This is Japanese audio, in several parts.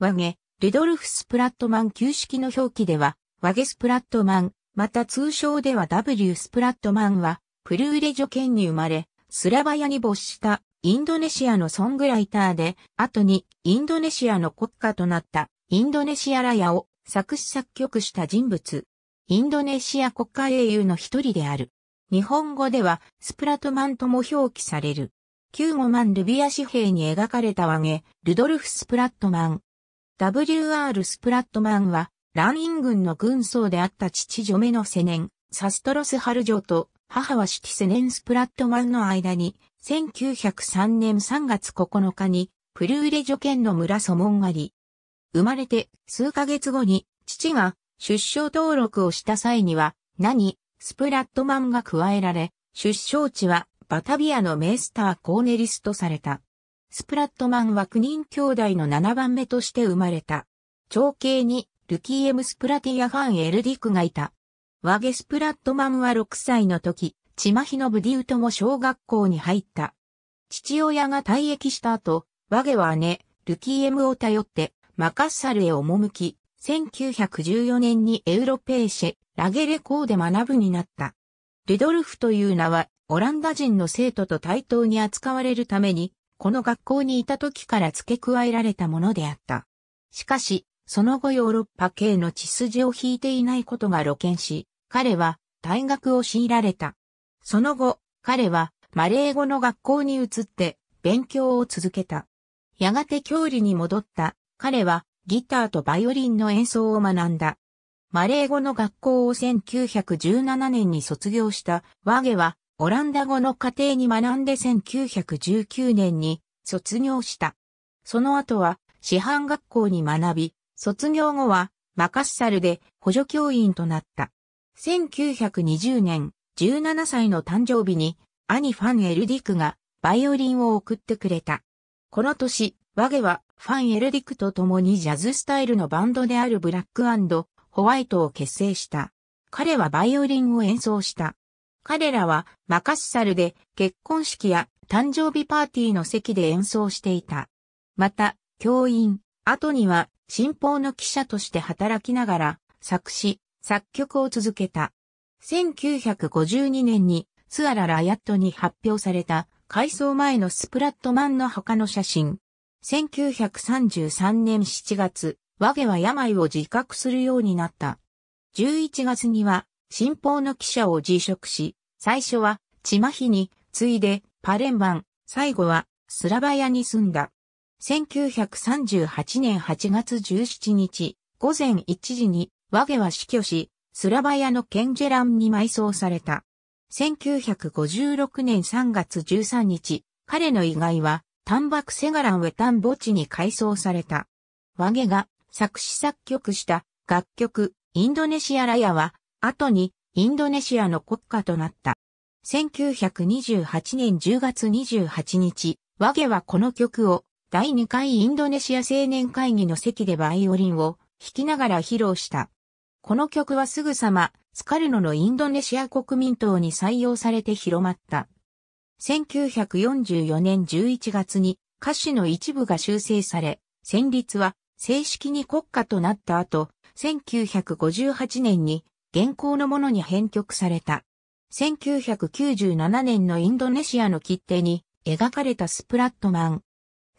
和毛、ルドルフ・スプラットマン旧式の表記では、和毛スプラットマン、また通称では W スプラットマンは、プルーレジョ県に生まれ、スラバヤに没したインドネシアのソングライターで、後にインドネシアの国家となったインドネシアラヤを作詞作曲した人物。インドネシア国家英雄の一人である。日本語ではスプラトマンとも表記される。9 5万ルビア紙幣に描かれた和毛、ルドルフ・スプラットマン W.R. スプラットマンは、ランイン軍の軍曹であった父女メのセネン、サストロス・ハルジョと母はシティ・セネン・スプラットマンの間に、1903年3月9日に、プルーレ助剣の村ソモン狩り。生まれて数ヶ月後に、父が出生登録をした際には、何、スプラットマンが加えられ、出生地はバタビアのメイスター・コーネリスとされた。スプラットマンは9人兄弟の7番目として生まれた。長兄にルキー・エム・スプラティア・ファン・エルディクがいた。ワゲ・スプラットマンは6歳の時、チマヒノブディウトも小学校に入った。父親が退役した後、ワゲは姉、ルキー・エムを頼って、マカッサルへ赴き、1914年にエウロペーシェ、ラゲレ校で学ぶになった。ルドルフという名は、オランダ人の生徒と対等に扱われるために、この学校にいた時から付け加えられたものであった。しかし、その後ヨーロッパ系の血筋を引いていないことが露見し、彼は退学を強いられた。その後、彼はマレー語の学校に移って勉強を続けた。やがて教里に戻った彼はギターとバイオリンの演奏を学んだ。マレー語の学校を1917年に卒業したワゲはオランダ語の家庭に学んで1919年に卒業した。その後は師範学校に学び、卒業後はマカッサルで補助教員となった。1920年、17歳の誕生日に兄ファン・エルディクがバイオリンを送ってくれた。この年、ワゲはファン・エルディクと共にジャズスタイルのバンドであるブラックホワイトを結成した。彼はバイオリンを演奏した。彼らはマカッサルで結婚式や誕生日パーティーの席で演奏していた。また、教員、後には新報の記者として働きながら作詞、作曲を続けた。1952年にツアラ・ラヤットに発表された改装前のスプラットマンの墓の写真。1933年7月、ワゲは病を自覚するようになった。11月には新報の記者を辞職し、最初はチマヒに、次いでパレンバン、最後はスラバヤに住んだ。1938年8月17日、午前1時に、ワゲは死去し、スラバヤのケンジェランに埋葬された。1956年3月13日、彼の遺骸は、タンバクセガランウェタン墓地に改装された。ワゲが作詞作曲した楽曲、インドネシアラヤは、後にインドネシアの国家となった。1928年10月28日、ワゲはこの曲を第2回インドネシア青年会議の席でバイオリンを弾きながら披露した。この曲はすぐさまスカルノのインドネシア国民党に採用されて広まった。1944年11月に歌詞の一部が修正され、旋律は正式に国歌となった後、1958年に現行のものに編曲された。1997年のインドネシアの切手に描かれたスプラットマン。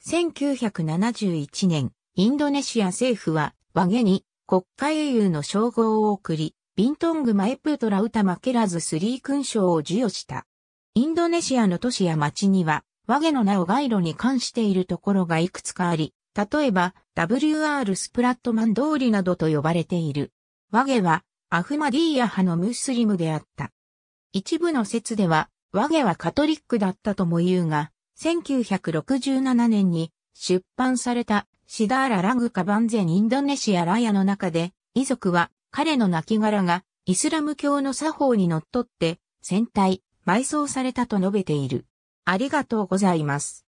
1971年、インドネシア政府は和毛に国家英雄の称号を送り、ビントングマエプートラウタマケラズスリー勲章を授与した。インドネシアの都市や町には、和毛の名を街路に関しているところがいくつかあり、例えば、WR スプラットマン通りなどと呼ばれている。和毛は、アフマディーヤ派のムスリムであった。一部の説では、ワゲはカトリックだったとも言うが、1967年に出版されたシダーラ・ラグカゼン・インドネシアラヤの中で、遺族は彼の亡骸がイスラム教の作法に則っって、戦隊、埋葬されたと述べている。ありがとうございます。